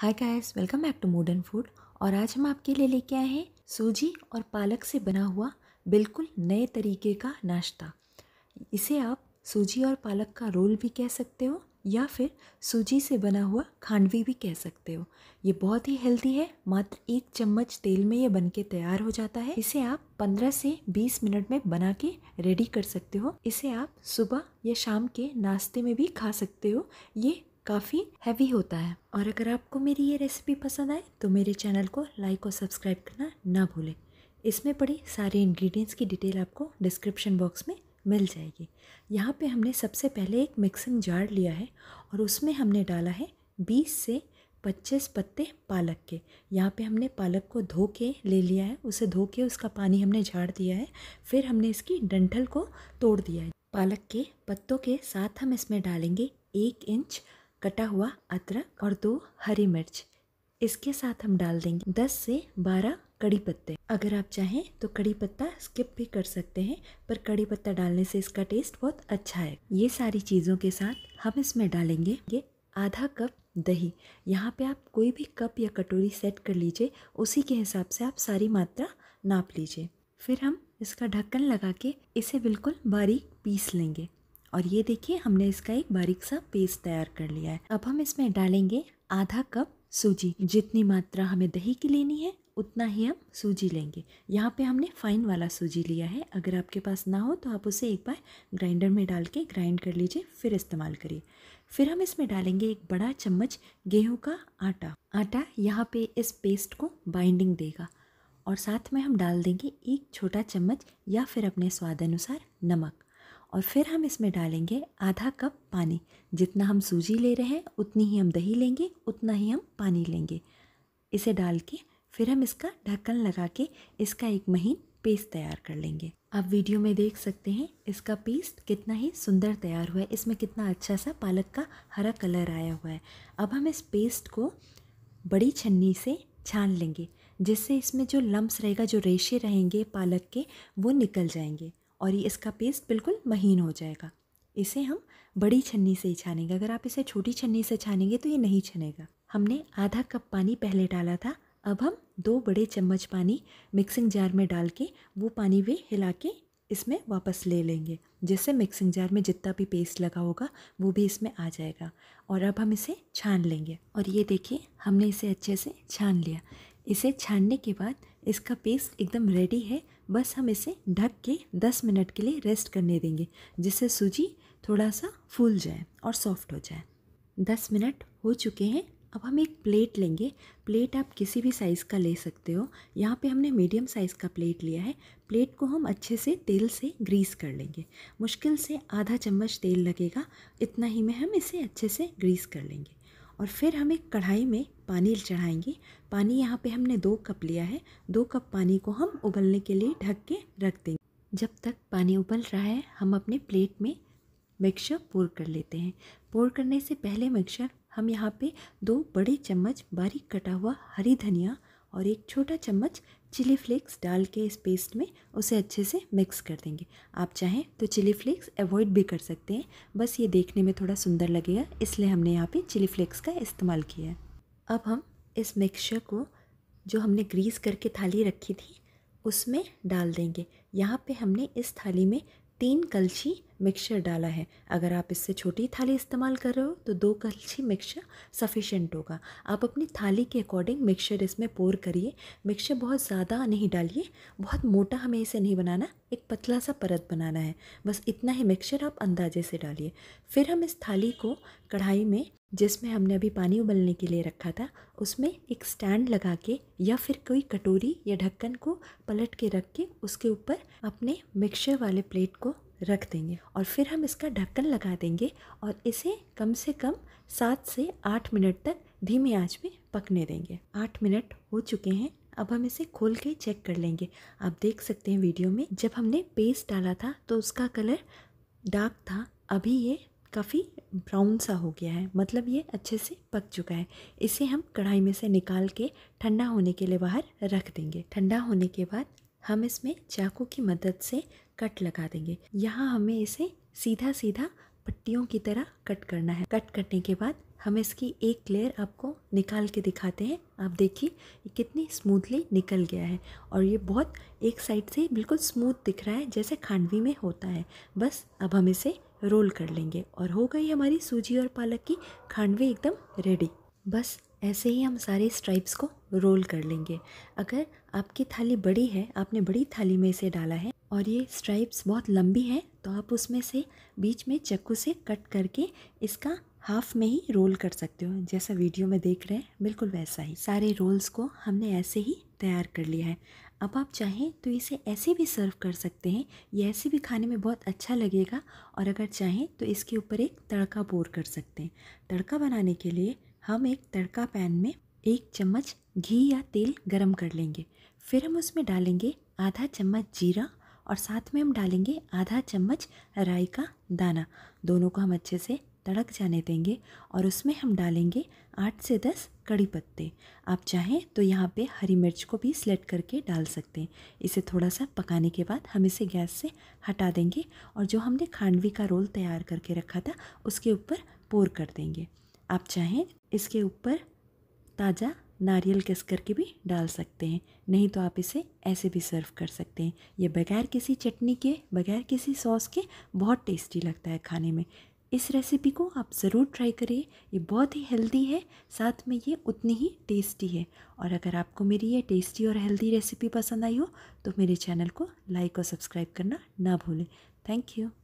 hi guys welcome back to modern food और आज हम आपके लिए लेके आए हैं सूजी और पालक से बना हुआ बिल्कुल नए तरीके का नाश्ता इसे आप सूजी और पालक का रोल भी कह सकते हो या फिर सूजी से बना हुआ खांडवी भी कह सकते हो ये बहुत ही हेल्दी है मात्र एक चम्मच तेल में ये बन के तैयार हो जाता है इसे आप 15 से 20 मिनट में बना के रेडी कर सकते हो इसे आप सुबह या शाम के नाश्ते में भी खा सकते हो ये काफ़ी हैवी होता है और अगर आपको मेरी ये रेसिपी पसंद आए तो मेरे चैनल को लाइक और सब्सक्राइब करना ना भूलें इसमें पड़े सारे इंग्रेडिएंट्स की डिटेल आपको डिस्क्रिप्शन बॉक्स में मिल जाएगी यहाँ पे हमने सबसे पहले एक मिक्सिंग जार लिया है और उसमें हमने डाला है 20 से 25 पत्ते पालक के यहाँ पे हमने पालक को धो के ले लिया है उसे धो के उसका पानी हमने झाड़ दिया है फिर हमने इसकी डंठल को तोड़ दिया है पालक के पत्तों के साथ हम इसमें डालेंगे एक इंच कटा हुआ अदरक और दो हरी मिर्च इसके साथ हम डाल देंगे दस से बारह कड़ी पत्ते अगर आप चाहें तो कड़ी पत्ता स्किप भी कर सकते हैं पर कड़ी पत्ता डालने से इसका टेस्ट बहुत अच्छा है ये सारी चीज़ों के साथ हम इसमें डालेंगे ये आधा कप दही यहाँ पे आप कोई भी कप या कटोरी सेट कर लीजिए उसी के हिसाब से आप सारी मात्रा नाप लीजिए फिर हम इसका ढक्कन लगा के इसे बिल्कुल बारीक पीस लेंगे और ये देखिए हमने इसका एक बारीक सा पेस्ट तैयार कर लिया है अब हम इसमें डालेंगे आधा कप सूजी जितनी मात्रा हमें दही की लेनी है उतना ही हम सूजी लेंगे यहाँ पे हमने फाइन वाला सूजी लिया है अगर आपके पास ना हो तो आप उसे एक बार ग्राइंडर में डाल के ग्राइंड कर लीजिए फिर इस्तेमाल करिए फिर हम इसमें डालेंगे एक बड़ा चम्मच गेहूं का आटा आटा यहाँ पे इस पेस्ट को बाइंडिंग देगा और साथ में हम डाल देंगे एक छोटा चम्मच या फिर अपने स्वाद अनुसार नमक और फिर हम इसमें डालेंगे आधा कप पानी जितना हम सूजी ले रहे हैं उतनी ही हम दही लेंगे उतना ही हम पानी लेंगे इसे डाल के फिर हम इसका ढक्कन लगा के इसका एक महीन पेस्ट तैयार कर लेंगे आप वीडियो में देख सकते हैं इसका पेस्ट कितना ही सुंदर तैयार हुआ है इसमें कितना अच्छा सा पालक का हरा कलर आया हुआ है अब हम इस पेस्ट को बड़ी छन्नी से छान लेंगे जिससे इसमें जो लम्ब्स रहेगा जो रेशे रहेंगे पालक के वो निकल जाएंगे और ये इसका पेस्ट बिल्कुल महीन हो जाएगा इसे हम बड़ी छन्नी से ही छानेंगे अगर आप इसे छोटी छन्नी से छानेंगे तो ये नहीं छनेगा हमने आधा कप पानी पहले डाला था अब हम दो बड़े चम्मच पानी मिक्सिंग जार में डाल के वो पानी भी हिला के इसमें वापस ले लेंगे जिससे मिक्सिंग जार में जितना भी पेस्ट लगा होगा वो भी इसमें आ जाएगा और अब हम इसे छान लेंगे और ये देखिए हमने इसे अच्छे से छान लिया इसे छानने के बाद इसका पेस्ट एकदम रेडी है बस हम इसे ढक के 10 मिनट के लिए रेस्ट करने देंगे जिससे सूजी थोड़ा सा फूल जाए और सॉफ्ट हो जाए 10 मिनट हो चुके हैं अब हम एक प्लेट लेंगे प्लेट आप किसी भी साइज़ का ले सकते हो यहाँ पे हमने मीडियम साइज़ का प्लेट लिया है प्लेट को हम अच्छे से तेल से ग्रीस कर लेंगे मुश्किल से आधा चम्मच तेल लगेगा इतना ही में हम इसे अच्छे से ग्रीस कर लेंगे और फिर हम एक कढ़ाई में पानी चढ़ाएंगे पानी यहाँ पे हमने दो कप लिया है दो कप पानी को हम उबलने के लिए ढक के रख देंगे जब तक पानी उबल रहा है हम अपने प्लेट में मिक्सचर पोर कर लेते हैं पोर करने से पहले मिक्सचर हम यहाँ पे दो बड़े चम्मच बारीक कटा हुआ हरी धनिया और एक छोटा चम्मच चिली फ्लेक्स डाल के इस पेस्ट में उसे अच्छे से मिक्स कर देंगे आप चाहें तो चिली फ्लेक्स अवॉइड भी कर सकते हैं बस ये देखने में थोड़ा सुंदर लगेगा इसलिए हमने यहाँ पे चिली फ्लेक्स का इस्तेमाल किया है अब हम इस मिक्सचर को जो हमने ग्रीस करके थाली रखी थी उसमें डाल देंगे यहाँ पर हमने इस थाली में तीन कलछी मिक्सचर डाला है अगर आप इससे छोटी थाली इस्तेमाल कर रहे हो तो दो कलछी मिक्सचर सफिशेंट होगा आप अपनी थाली के अकॉर्डिंग मिक्सचर इसमें पोर करिए मिक्सचर बहुत ज़्यादा नहीं डालिए बहुत मोटा हमें इसे नहीं बनाना एक पतला सा परत बनाना है बस इतना ही मिक्सचर आप अंदाजे से डालिए फिर हम इस थाली को कढ़ाई में जिसमें हमने अभी पानी उबलने के लिए रखा था उसमें एक स्टैंड लगा के या फिर कोई कटोरी या ढक्कन को पलट के रख के उसके ऊपर अपने मिक्सचर वाले प्लेट को रख देंगे और फिर हम इसका ढक्कन लगा देंगे और इसे कम से कम सात से आठ मिनट तक धीमी आंच में पकने देंगे आठ मिनट हो चुके हैं अब हम इसे खोल के चेक कर लेंगे आप देख सकते हैं वीडियो में जब हमने पेस्ट डाला था तो उसका कलर डार्क था अभी ये काफ़ी ब्राउन सा हो गया है मतलब ये अच्छे से पक चुका है इसे हम कढ़ाई में से निकाल के ठंडा होने के लिए बाहर रख देंगे ठंडा होने के बाद हम इसमें चाकू की मदद से कट लगा देंगे यहाँ हमें इसे सीधा सीधा पट्टियों की तरह कट करना है कट करने के बाद हम इसकी एक लेयर आपको निकाल के दिखाते हैं आप देखिए कितनी स्मूथली निकल गया है और ये बहुत एक साइड से बिल्कुल स्मूथ दिख रहा है जैसे खांडवी में होता है बस अब हम इसे रोल कर लेंगे और हो गई हमारी सूजी और पालक की खांडवी एकदम रेडी बस ऐसे ही हम सारे स्ट्राइप्स को रोल कर लेंगे अगर आपकी थाली बड़ी है आपने बड़ी थाली में इसे डाला है और ये स्ट्राइप्स बहुत लंबी है तो आप उसमें से बीच में चक्कू से कट करके इसका हाफ़ में ही रोल कर सकते हो जैसा वीडियो में देख रहे हैं बिल्कुल वैसा ही सारे रोल्स को हमने ऐसे ही तैयार कर लिया है अब आप चाहें तो इसे ऐसे भी सर्व कर सकते हैं ये ऐसे भी खाने में बहुत अच्छा लगेगा और अगर चाहें तो इसके ऊपर एक तड़का बोर कर सकते हैं तड़का बनाने के लिए हम एक तड़का पैन में एक चम्मच घी या तेल गरम कर लेंगे फिर हम उसमें डालेंगे आधा चम्मच जीरा और साथ में हम डालेंगे आधा चम्मच राई का दाना दोनों को हम अच्छे से तड़क जाने देंगे और उसमें हम डालेंगे आठ से दस कड़ी पत्ते आप चाहें तो यहाँ पे हरी मिर्च को भी स्लेट करके डाल सकते हैं इसे थोड़ा सा पकाने के बाद हम इसे गैस से हटा देंगे और जो हमने खांडवी का रोल तैयार करके रखा था उसके ऊपर पोर कर देंगे आप चाहें इसके ऊपर ताज़ा नारियल कस करके भी डाल सकते हैं नहीं तो आप इसे ऐसे भी सर्व कर सकते हैं ये बगैर किसी चटनी के बगैर किसी सॉस के बहुत टेस्टी लगता है खाने में इस रेसिपी को आप ज़रूर ट्राई करिए ये बहुत ही हेल्दी है साथ में ये उतनी ही टेस्टी है और अगर आपको मेरी ये टेस्टी और हेल्दी रेसिपी पसंद आई हो तो मेरे चैनल को लाइक और सब्सक्राइब करना ना भूलें थैंक यू